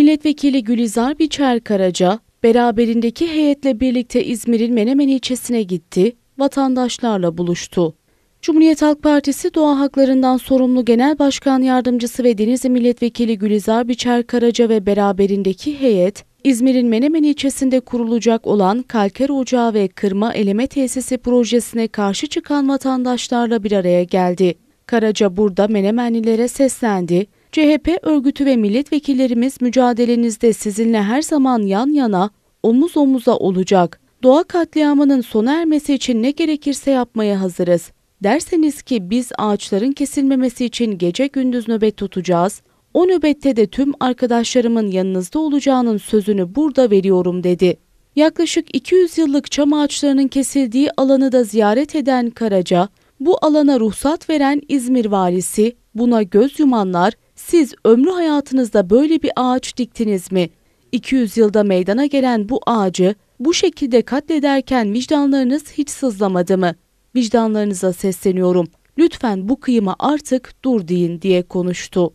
Milletvekili Gülizar Biçer Karaca, beraberindeki heyetle birlikte İzmir'in Menemen ilçesine gitti, vatandaşlarla buluştu. Cumhuriyet Halk Partisi doğa haklarından sorumlu Genel Başkan Yardımcısı ve Denizli Milletvekili Gülizar Biçer Karaca ve beraberindeki heyet, İzmir'in Menemen ilçesinde kurulacak olan kalker ocağı ve kırma eleme tesisi projesine karşı çıkan vatandaşlarla bir araya geldi. Karaca burada Menemenlilere seslendi, CHP örgütü ve milletvekillerimiz mücadelenizde sizinle her zaman yan yana, omuz omuza olacak. Doğa katliamının sona ermesi için ne gerekirse yapmaya hazırız. Derseniz ki biz ağaçların kesilmemesi için gece gündüz nöbet tutacağız. O nöbette de tüm arkadaşlarımın yanınızda olacağının sözünü burada veriyorum dedi. Yaklaşık 200 yıllık çam ağaçlarının kesildiği alanı da ziyaret eden Karaca, bu alana ruhsat veren İzmir valisi, buna göz yumanlar siz ömrü hayatınızda böyle bir ağaç diktiniz mi? 200 yılda meydana gelen bu ağacı bu şekilde katlederken vicdanlarınız hiç sızlamadı mı? Vicdanlarınıza sesleniyorum. Lütfen bu kıyıma artık dur deyin diye konuştu.